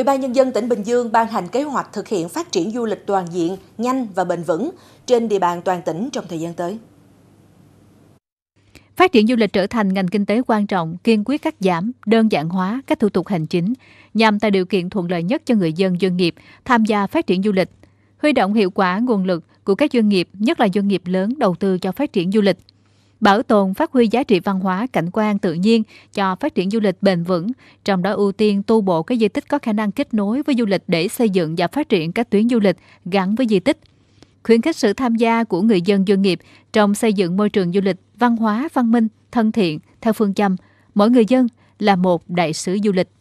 Ủy ban nhân dân tỉnh Bình Dương ban hành kế hoạch thực hiện phát triển du lịch toàn diện, nhanh và bền vững trên địa bàn toàn tỉnh trong thời gian tới. Phát triển du lịch trở thành ngành kinh tế quan trọng, kiên quyết cắt giảm, đơn giản hóa các thủ tục hành chính nhằm tạo điều kiện thuận lợi nhất cho người dân doanh nghiệp tham gia phát triển du lịch, huy động hiệu quả nguồn lực của các doanh nghiệp, nhất là doanh nghiệp lớn đầu tư cho phát triển du lịch bảo tồn phát huy giá trị văn hóa cảnh quan tự nhiên cho phát triển du lịch bền vững, trong đó ưu tiên tu bổ các di tích có khả năng kết nối với du lịch để xây dựng và phát triển các tuyến du lịch gắn với di tích khuyến khích sự tham gia của người dân doanh nghiệp trong xây dựng môi trường du lịch văn hóa văn minh thân thiện theo phương châm mỗi người dân là một đại sứ du lịch